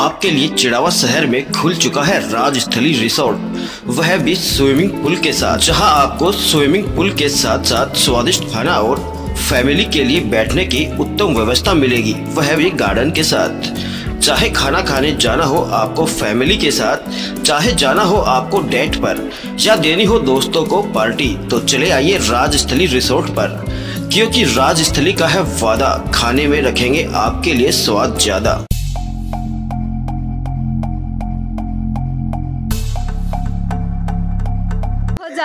आपके लिए चिड़ावा शहर में खुल चुका है राजस्थली रिसोर्ट वह भी स्विमिंग पूल के साथ जहां आपको स्विमिंग पूल के साथ साथ स्वादिष्ट खाना और फैमिली के लिए बैठने की उत्तम व्यवस्था मिलेगी वह भी गार्डन के साथ चाहे खाना खाने जाना हो आपको फैमिली के साथ चाहे जाना हो आपको डेट पर या देनी हो दोस्तों को पार्टी तो चले आइए राजस्थली रिसोर्ट पर क्योंकि राजस्थली का है वादा खाने में रखेंगे आपके लिए स्वाद ज्यादा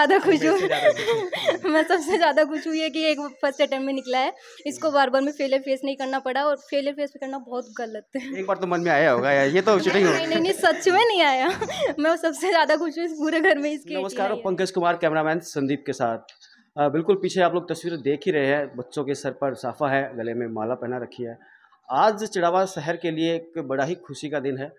ज़्यादा खुश हूँ मैं सबसे ज़्यादा खुश हूँ ये कि एक फर्स्ट अटैम्प्ट में निकला है इसको बार बार में फेलियर फेस नहीं करना पड़ा और फेलियर फेस करना बहुत गलत है एक बार तो मन में आया होगा यार ये तो नहीं नहीं नहीं सच में नहीं आया मैं सबसे ज़्यादा खुश हूँ इस पूरे घर में इसके नमस्कार पंकज कुमार कैमरामैन संदीप के साथ बिल्कुल पीछे आप लोग तस्वीर देख ही रहे हैं बच्चों के सर पर साफा है गले में माला पहना रखी है आज चिड़ावा शहर के लिए एक बड़ा ही खुशी का दिन है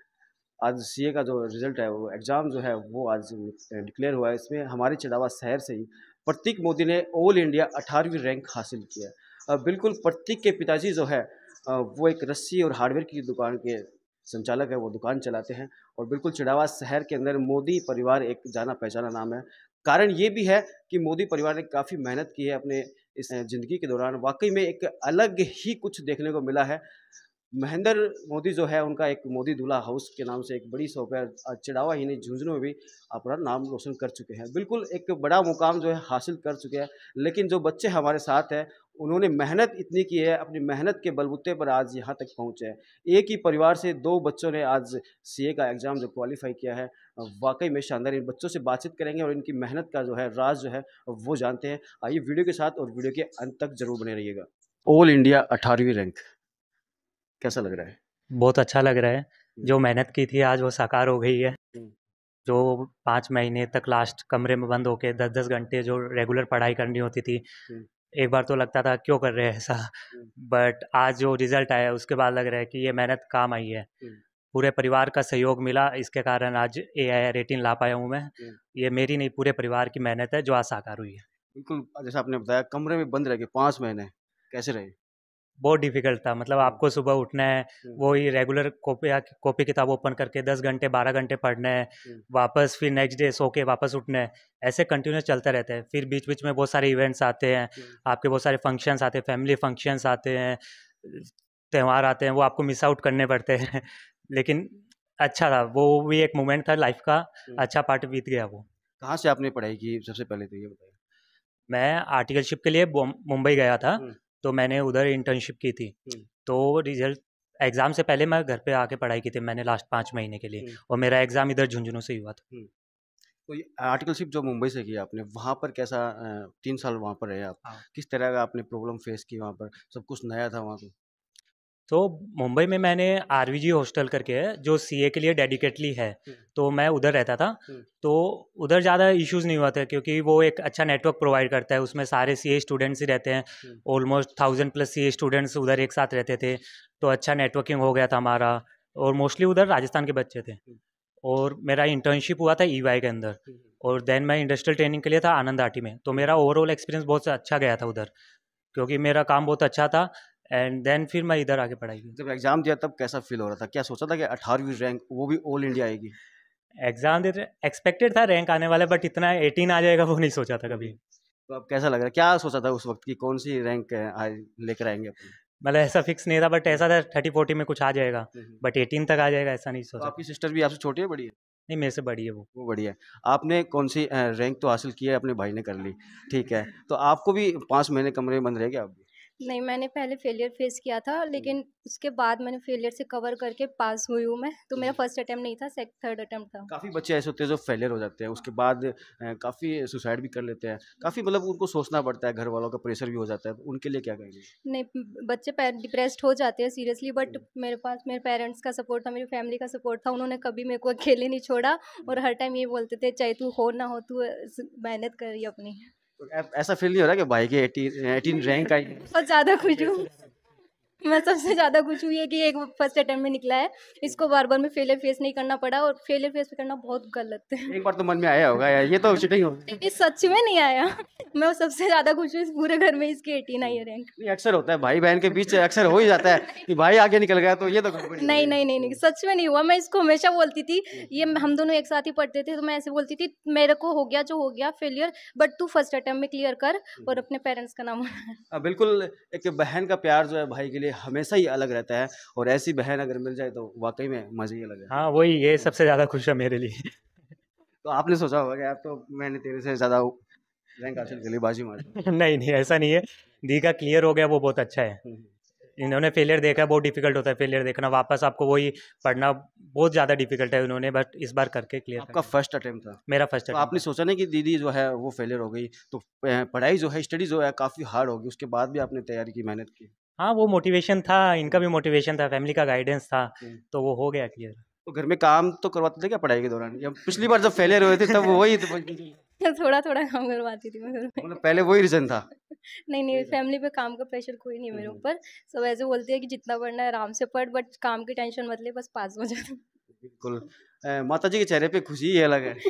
आज सी का जो रिज़ल्ट है वो एग्ज़ाम जो है वो आज डिक्लेयर हुआ है इसमें हमारे चिड़ावा शहर से ही प्रतीक मोदी ने ऑल इंडिया अठारहवीं रैंक हासिल किया है बिल्कुल प्रतीक के पिताजी जो है वो एक रस्सी और हार्डवेयर की दुकान के संचालक है वो दुकान चलाते हैं और बिल्कुल चिड़ावा शहर के अंदर मोदी परिवार एक जाना पहचाना नाम है कारण ये भी है कि मोदी परिवार ने काफ़ी मेहनत की है अपने इस ज़िंदगी के दौरान वाकई में एक अलग ही कुछ देखने को मिला है महेंद्र मोदी जो है उनका एक मोदी दूल्हा हाउस के नाम से एक बड़ी शॉप है चिड़ावा ही नहीं झुंझुनू में भी अपना नाम रोशन कर चुके हैं बिल्कुल एक बड़ा मुकाम जो है हासिल कर चुके हैं लेकिन जो बच्चे हमारे साथ हैं उन्होंने मेहनत इतनी की है अपनी मेहनत के बलबूते पर आज यहाँ तक पहुँचे हैं एक ही परिवार से दो बच्चों ने आज सी का एग्ज़ाम जो क्वालिफाई किया है वाकई में शानदार इन बच्चों से बातचीत करेंगे और इनकी मेहनत का जो है राज जो है वो जानते हैं आइए वीडियो के साथ और वीडियो के अंत तक जरूर बने रहिएगा ऑल इंडिया अठारहवीं रैंक कैसा लग रहा है बहुत अच्छा लग रहा है हम्म। जो मेहनत की थी आज वो साकार हो गई है हम्म। जो पाँच महीने तक लास्ट कमरे में बंद होके दस दस घंटे जो रेगुलर पढ़ाई करनी होती थी हम्म। एक बार तो लगता था क्यों कर रहे हैं ऐसा बट आज जो रिजल्ट आया उसके बाद लग रहा है कि ये मेहनत काम आई है पूरे परिवार का सहयोग मिला इसके कारण आज ए आई रेटिंग ला पाया हूँ मैं ये मेरी नहीं पूरे परिवार की मेहनत है जो आज साकार हुई है बिल्कुल जैसे आपने बताया कमरे में बंद रह गए पाँच महीने कैसे रहे बहुत डिफिकल्ट था मतलब हम्म। आपको सुबह उठना है वो ही रेगुलर कॉपी कॉपी किताब ओपन करके दस घंटे बारह घंटे पढ़ना है हम्म। वापस फिर नेक्स्ट डे सो के वापस उठना है ऐसे कंटिन्यूस चलता रहता है फिर बीच बीच में बहुत सारे इवेंट्स आते हैं हम्म। आपके बहुत सारे फंक्शंस आते हैं फैमिली फंक्शंस आते हैं त्यौहार आते हैं वो आपको मिस आउट करने पड़ते हैं लेकिन अच्छा था वो भी एक मोमेंट था लाइफ का अच्छा पार्ट बीत गया वो कहाँ से आपने पढ़ाई की सबसे पहले तो ये बताइए मैं आर्टिकलशिप के लिए मुंबई गया था तो मैंने उधर इंटर्नशिप की थी तो रिजल्ट एग्ज़ाम से पहले मैं घर पे आके पढ़ाई की थी मैंने लास्ट पाँच महीने के लिए और मेरा एग्ज़ाम इधर झुंझुनू से हुआ था तो ये आर्टिकलशिप जो मुंबई से किया आपने वहाँ पर कैसा तीन साल वहाँ पर रहे आप हाँ। किस तरह का आपने प्रॉब्लम फेस की वहाँ पर सब कुछ नया था वहाँ पर तो मुंबई में मैंने आर हॉस्टल करके है जो सी के लिए डेडिकेटली है हम्म। तो मैं उधर रहता था हम्म। तो उधर ज़्यादा इश्यूज़ नहीं हुआ था क्योंकि वो एक अच्छा नेटवर्क प्रोवाइड करता है उसमें सारे सी स्टूडेंट्स ही रहते हैं ऑलमोस्ट थाउजेंड प्लस सी स्टूडेंट्स उधर एक साथ रहते थे तो अच्छा नेटवर्किंग हो गया था हमारा और मोस्टली उधर राजस्थान के बच्चे थे हम्म। और मेरा इंटर्नशिप हुआ था ई e के अंदर और देन मैं इंडस्ट्रियल ट्रेनिंग के लिए था आनंद आटी में तो मेरा ओवरऑल एक्सपीरियंस बहुत अच्छा गया था उधर क्योंकि मेरा काम बहुत अच्छा था एंड देन फिर मैं इधर आके पढ़ाई की जब एग्ज़ाम दिया तब कैसा फील हो रहा था क्या सोचा था कि अठारहवीं रैंक वो भी ऑल इंडिया आएगी एग्ज़ाम दे रहे एक्सपेक्टेड था रैंक आने वाला बट इतना एटीन आ जाएगा वो नहीं सोचा था कभी तो अब कैसा लग रहा है क्या सोचा था उस वक्त की कौन सी रैंक लेकर आएंगे मतलब ऐसा फिक्स नहीं था बट ऐसा था थर्टी फोर्टी में कुछ आ जाएगा बट हम्म, एटीन हम्म। तक आ जाएगा ऐसा नहीं तो सोचा तो आपकी सिस्टर भी आपसे छोटी है बड़ी है नहीं मेरे से बड़ी है वो वो बड़ी है आपने कौन सी रैंक तो हासिल की है अपने भाई ने कर ली ठीक है तो आपको भी पाँच महीने कमरे बंद रहेगा आप भी नहीं मैंने पहले फेलियर फेस किया था लेकिन उसके बाद मैंने फेलियर से कवर करके पास हुई हूँ मैं तो मेरा फर्स्ट अटेम्प्ट नहीं था सेकंड थर्ड अटेम्प्ट था काफ़ी बच्चे ऐसे होते हैं जो फेलियर हो जाते हैं उसके हाँ। बाद काफ़ी सुसाइड भी कर लेते हैं काफ़ी मतलब उनको सोचना पड़ता है घर वालों का प्रेशर भी हो जाता है तो उनके लिए क्या कहेंगे नहीं बच्चे डिप्रेस्ड हो जाते हैं सीरियसली बट मेरे पास मेरे पेरेंट्स का सपोर्ट था मेरी फैमिली का सपोर्ट था उन्होंने कभी मेरे को अकेले नहीं छोड़ा और हर टाइम ये बोलते थे चाहे तू हो ना हो तू मेहनत करी अपनी तो ऐसा फील नहीं हो रहा कि भाई के 18 18 रैंक आई बहुत ज़्यादा खुश हूं मैं सबसे ज़्यादा खुश हुई है कि एक फर्स्ट अटैम्प्ट में निकला है इसको बार बार में फेलियर फेस नहीं करना पड़ा और फेलियर फेस करना बहुत गलत है एक बार तो मन में आया होगा यार ये तो चीटिंग होगी ये सच में नहीं आया मैं सबसे ज़्यादा खुश हुई इस पूरे घर में इसके एटीन आई है रैंक अक्सर होता है भाई बहन के बीच अक्सर हो ही जाता है कि भाई आगे निकल गया तो ये तो नहीं नहीं नहीं सच में नहीं हुआ मैं इसको हमेशा बोलती थी ये हम्म। हम दोनों एक साथ ही पढ़ते थे तो मैं ऐसे बोलती थी मेरे को हो गया जो हो गया फेलियर बट तू फर्स्ट अटैम्प्ट में क्लियर कर और हम्म। अपने पेरेंट्स का नाम हाँ, बिल्कुल एक बहन का प्यार जो है भाई के लिए हमेशा ही अलग रहता है और ऐसी बहन अगर मिल जाए तो वाकई में मज़े ही अलग है हाँ वही ये सबसे ज़्यादा खुश है मेरे लिए तो आपने सोचा होगा कि आप तो मैंने तेरे से ज़्यादा रैंक हासिल के लिए बाजी मार नहीं नहीं ऐसा नहीं है दीघा क्लियर हो गया वो बहुत अच्छा है हम्म, हम्म। इन्होंने फेलियर देखा बहुत डिफिकल्ट होता है फेलियर देखना वापस आपको वही पढ़ना बहुत ज़्यादा डिफिकल्ट है उन्होंने बट इस बार करके क्लियर आपका फर्स्ट अटेम्प्ट था मेरा फर्स्ट तो आपने सोचा नहीं कि दीदी जो है वो फेलियर हो गई तो पढ़ाई जो है स्टडी जो है काफ़ी हार्ड होगी उसके बाद भी आपने तैयारी की मेहनत की हाँ वो मोटिवेशन था इनका भी मोटिवेशन था फैमिली का गाइडेंस था हम्म। तो वो हो गया क्लियर तो घर में काम तो करवाते थे क्या पढ़ाई के दौरान या पिछली बार जब फेलियर हुए थे तब वही तो थोड़ा थोड़ा काम करवाती थी मैं मतलब पहले वही रीजन था नहीं नहीं फैमिली पे काम का प्रेशर कोई नहीं मेरे हम्म। ऊपर सब ऐसे बोलते हैं कि जितना पढ़ना है आराम से पढ़ बट काम की टेंशन मत ले बस पास हो जा बिल्कुल माता जी के चेहरे पे खुशी ही अलग है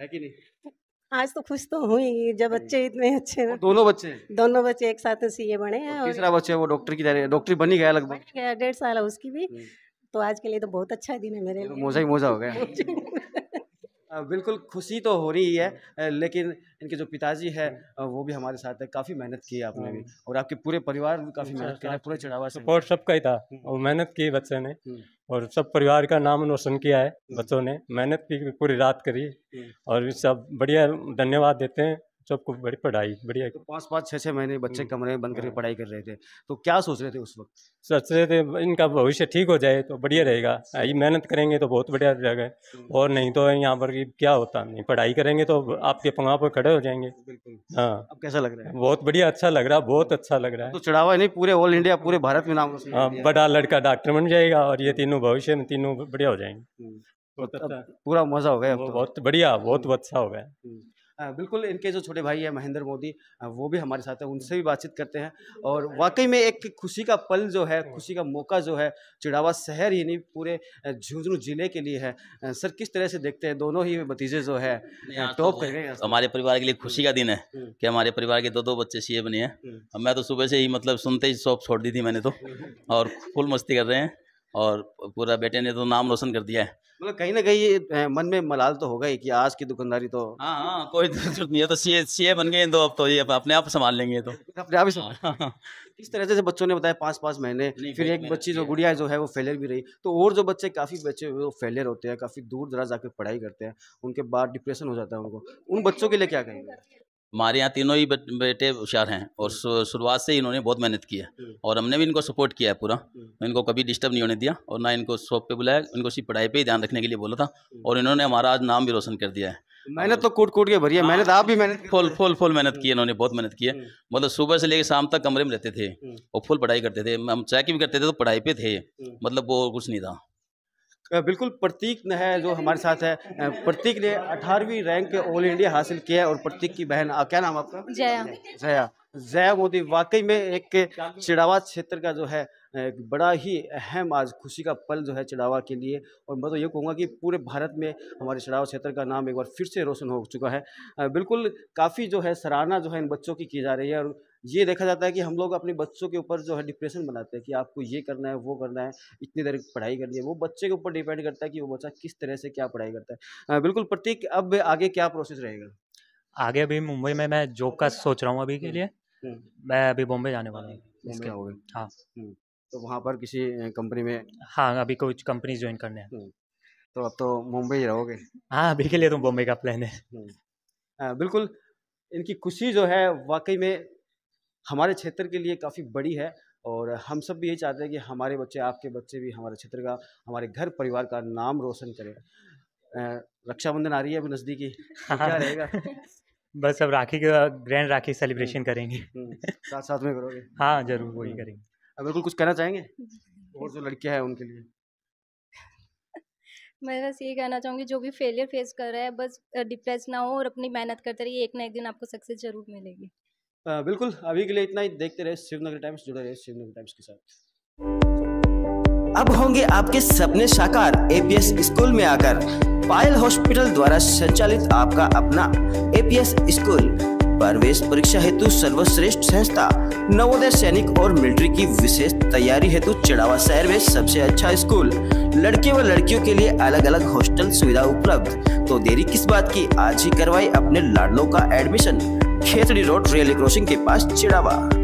है कि नहीं आज तो खुश तो हुई जब बच्चे हम्म। इतने अच्छे हैं दोनों बच्चे दोनों बच्चे एक साथ सी बने हैं तीसरा बच्चे वो डॉक्टर की डॉक्टरी बनी गया लगभग डेढ़ साल है उसकी भी हम्म। तो आज के लिए तो बहुत अच्छा दिन है मेरे तो लिए मोजा ही मोजा हो गया बिल्कुल खुशी तो हो रही है हाँ। लेकिन इनके जो पिताजी है हाँ। वो भी हमारे साथ है काफ़ी मेहनत की है आपने भी हाँ। और आपके पूरे परिवार भी काफ़ी मेहनत किया है चढ़ावा सपोर्ट सबका ही था हम्म। और मेहनत की बच्चे ने हम्म। और सब परिवार का नाम रोशन किया है हम्म। बच्चों ने मेहनत की पूरी रात करी और सब बढ़िया धन्यवाद देते हैं सबको बड़ी पढ़ाई बढ़िया तो पाँच पाँच छः छः महीने बच्चे हम्म। कमरे में बंद करके हाँ। पढ़ाई कर रहे थे तो क्या सोच रहे थे उस वक्त सोच रहे थे इनका भविष्य ठीक हो जाए तो बढ़िया रहेगा हाँ। ये मेहनत करेंगे तो बहुत बढ़िया रहेगा हम्म। और नहीं तो यहाँ पर क्या होता नहीं पढ़ाई करेंगे तो आपके पंगा पर खड़े हो जाएंगे हाँ अब कैसा लग रहा है बहुत बढ़िया अच्छा लग रहा है बहुत अच्छा लग रहा है तो चढ़ावा नहीं पूरे ऑल इंडिया पूरे भारत में नाम हाँ, बड़ा लड़का डॉक्टर बन जाएगा और ये तीनों भविष्य में तीनों बढ़िया हो जाएंगे हम्म। अच्छा। पूरा मजा हो गया तो। बहुत बढ़िया बहुत अच्छा हो गया बिल्कुल इनके जो छोटे भाई हैं महेंद्र मोदी वो भी हमारे साथ हैं उनसे भी बातचीत करते हैं और वाकई में एक खुशी का पल जो है हम्म। खुशी का मौका जो है चिड़ावा शहर ही नहीं पूरे झुंझुनू जिले के लिए है सर किस तरह से देखते हैं दोनों ही भतीजे जो है तो टॉप कर रहे हैं हमारे परिवार के लिए खुशी का दिन है हम्म। हम्म। कि हमारे परिवार के दो दो बच्चे सी बने हैं मैं तो सुबह से ही मतलब सुनते ही शॉप छोड़ दी थी मैंने तो और फुल मस्ती कर रहे हैं और पूरा बेटे ने तो नाम रोशन कर दिया है मतलब कहीं ना कहीं मन में मलाल तो होगा ही कि आज की दुकानदारी तो हाँ हाँ कोई दिक्कत तो नहीं है तो सीए सीए बन गए तो अब तो ये अपने आप संभाल लेंगे तो अपने आप ही संभाल हाँ, हाँ, हाँ। किस तरह से बच्चों ने बताया पाँच पाँच महीने फिर एक बच्ची जो गुड़िया जो है वो फेलियर भी रही तो और जो बच्चे काफ़ी बच्चे वो फेलियर होते हैं काफ़ी दूर दराज जाकर पढ़ाई करते हैं उनके बाद डिप्रेशन हो जाता है उनको उन बच्चों के लिए क्या कहेंगे हमारे यहाँ तीनों ही बेटे होशियार हैं और हम्म। शुरुआत से इन्होंने बहुत मेहनत की है हम्म। और हमने भी इनको सपोर्ट किया है पूरा हम्म। इनको कभी डिस्टर्ब नहीं होने दिया और ना इनको शॉप पे बुलाया इनको सिर्फ पढ़ाई पे ही ध्यान रखने के लिए बोला था और इन्होंने हमारा आज नाम भी रोशन कर दिया है तो मेहनत तो कूट कूट के भरी है हाँ। मेहनत आप भी मेहनत फुल फुल फुल मेहनत की इन्होंने बहुत मेहनत की है मतलब सुबह से लेकर शाम तक कमरे में रहते थे और फुल पढ़ाई करते थे हम चेक भी करते थे तो पढ़ाई पे थे मतलब वो कुछ नहीं था बिल्कुल प्रतीक है जो हमारे साथ है प्रतीक ने अठारहवीं रैंक ऑल इंडिया हासिल किया है और प्रतीक की बहन क्या नाम आपका जया जया जया मोदी वाकई में एक चिड़ावा क्षेत्र का जो है बड़ा ही अहम आज खुशी का पल जो है चिड़ावा के लिए और मैं तो ये कहूँगा कि पूरे भारत में हमारे चिड़ावा क्षेत्र का नाम एक बार फिर से रोशन हो चुका है बिल्कुल काफ़ी जो है सराहना जो है इन बच्चों की की जा रही है और ये देखा जाता है कि हम लोग अपने बच्चों के ऊपर जो है डिप्रेशन बनाते हैं कि आपको ये करना है वो करना है इतनी देर पढ़ाई करनी है वो बच्चे के ऊपर डिपेंड करता है कि वो बच्चा किस तरह से क्या पढ़ाई करता है बिल्कुल प्रतीक अब आगे क्या प्रोसेस रहेगा आगे अभी मुंबई में मैं जॉब का सोच रहा हूँ अभी के हम्म, लिए हम्म। मैं अभी बॉम्बे जाने वाला हूँ हाँ हम्म, तो वहाँ पर किसी कंपनी में हाँ अभी कुछ कंपनी ज्वाइन करने हैं तो अब तो मुंबई ही रहोगे हाँ अभी के लिए तो बॉम्बे का प्लान है बिल्कुल इनकी खुशी जो है वाकई में हमारे क्षेत्र के लिए काफ़ी बड़ी है और हम सब भी यही चाहते हैं कि हमारे बच्चे आपके बच्चे भी हमारे क्षेत्र का हमारे घर परिवार का नाम रोशन करें रक्षाबंधन आ रही है अभी नज़दीकी हाँ। क्या रहेगा बस अब राखी का ग्रैंड राखी सेलिब्रेशन हम्म। करेंगे हम्म। साथ साथ में करोगे हाँ जरूर वही हम्म। करेंगे अब बिल्कुल कुछ कहना चाहेंगे और जो लड़कियाँ हैं उनके लिए मैं बस ये कहना चाहूँगी जो भी फेलियर फेस कर रहा है बस डिप्रेस ना हो और अपनी मेहनत करते रहिए एक ना एक दिन आपको सक्सेस जरूर मिलेगी बिल्कुल अभी के लिए इतना ही देखते रहे शिवनगर टाइम्स जुड़े रहे शिवनगर टाइम्स के साथ अब होंगे आपके सपने साकार एपीएस स्कूल में आकर पायल हॉस्पिटल द्वारा संचालित आपका अपना एपीएस स्कूल प्रवेश परीक्षा हेतु सर्वश्रेष्ठ संस्था नवोदय सैनिक और मिलिट्री की विशेष तैयारी हेतु चिड़ावा शहर में सबसे अच्छा स्कूल लड़के व लड़कियों के लिए अलग अलग हॉस्टल सुविधा उपलब्ध तो देरी किस बात की आज ही करवाई अपने लाडलों का admission Khetri road railway crossing के पास चिड़ावा